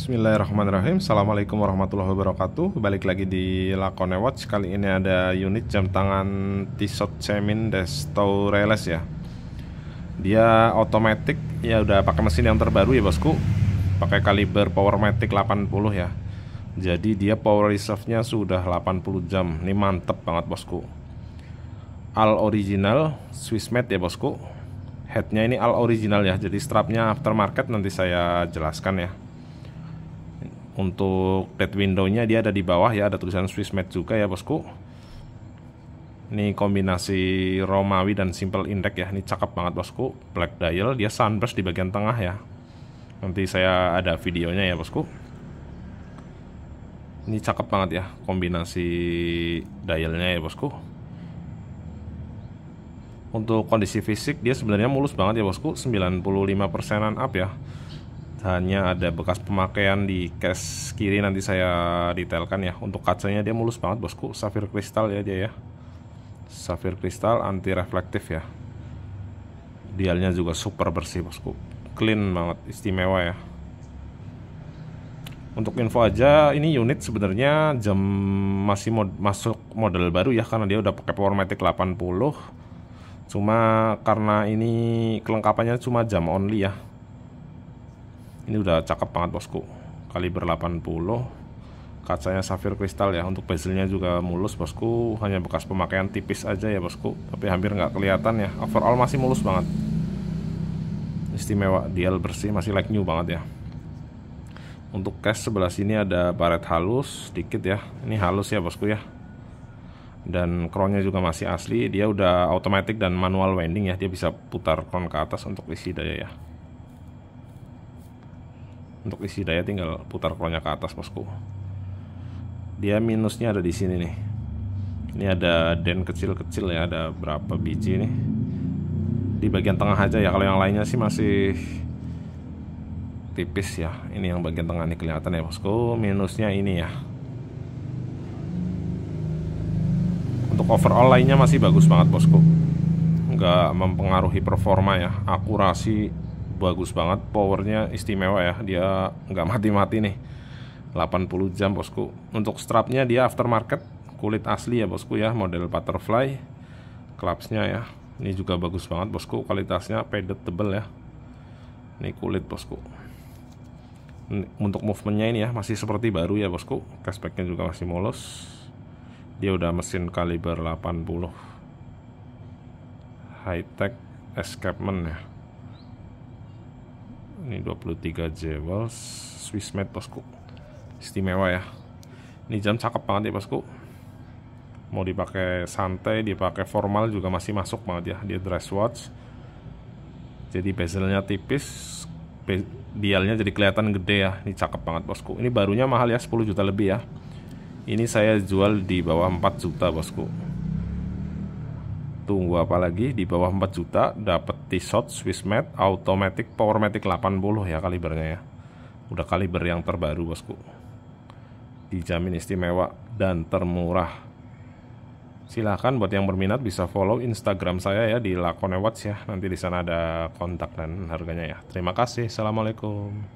Bismillahirrahmanirrahim Assalamualaikum warahmatullahi wabarakatuh Balik lagi di Lakone Watch Kali ini ada unit jam tangan Tissot Cemin Desto Reles ya Dia otomatik Ya udah pakai mesin yang terbaru ya bosku Pakai kaliber Powermatic 80 ya Jadi dia power reserve-nya sudah 80 jam Ini mantep banget bosku All original Swiss made ya bosku Headnya ini all original ya Jadi strapnya aftermarket nanti saya jelaskan ya untuk dead window-nya dia ada di bawah ya, ada tulisan Swiss Made juga ya bosku. Ini kombinasi Romawi dan simple index ya, ini cakep banget bosku. Black dial, dia sunburst di bagian tengah ya. Nanti saya ada videonya ya bosku. Ini cakep banget ya, kombinasi dialnya ya bosku. Untuk kondisi fisik dia sebenarnya mulus banget ya bosku, 95 persenan up ya hanya ada bekas pemakaian di case kiri nanti saya detailkan ya untuk kacanya dia mulus banget bosku safir kristal ya dia ya safir kristal anti reflektif ya dialnya juga super bersih bosku clean banget istimewa ya untuk info aja ini unit sebenarnya jam masih mod masuk model baru ya karena dia udah pakai Powermatic 80 cuma karena ini kelengkapannya cuma jam only ya ini udah cakep banget bosku kaliber 80 kacanya safir kristal ya untuk bezelnya juga mulus bosku hanya bekas pemakaian tipis aja ya bosku tapi hampir nggak kelihatan ya overall masih mulus banget istimewa dial bersih masih like new banget ya untuk case sebelah sini ada baret halus sedikit ya ini halus ya bosku ya dan crownnya juga masih asli dia udah automatic dan manual winding ya dia bisa putar crown ke atas untuk isi daya ya untuk isi daya tinggal putar kronya ke atas bosku dia minusnya ada di sini nih ini ada den kecil-kecil ya ada berapa biji nih di bagian tengah aja ya kalau yang lainnya sih masih tipis ya ini yang bagian tengah nih kelihatan ya bosku minusnya ini ya untuk overall lainnya masih bagus banget bosku nggak mempengaruhi performa ya akurasi bagus banget powernya istimewa ya dia nggak mati-mati nih 80 jam bosku untuk strapnya dia aftermarket kulit asli ya bosku ya model butterfly klapsnya ya ini juga bagus banget bosku kualitasnya padded tebel ya ini kulit bosku untuk movementnya ini ya masih seperti baru ya bosku cashbacknya juga masih mulus dia udah mesin kaliber 80 high tech escapement ya ini 23 jewel Swiss made bosku istimewa ya ini jam cakep banget ya bosku mau dipakai santai dipakai formal juga masih masuk banget ya dia dress watch jadi bezelnya tipis dialnya jadi kelihatan gede ya ini cakep banget bosku ini barunya mahal ya 10 juta lebih ya ini saya jual di bawah 4 juta bosku tunggu apa lagi di bawah 4 juta dapat T-Shot Swissmade Automatic Powermatic 80 ya kalibernya ya. Udah kaliber yang terbaru bosku. Dijamin istimewa dan termurah. Silahkan buat yang berminat bisa follow Instagram saya ya di Lakonewats ya. Nanti di sana ada kontak dan harganya ya. Terima kasih. Assalamualaikum.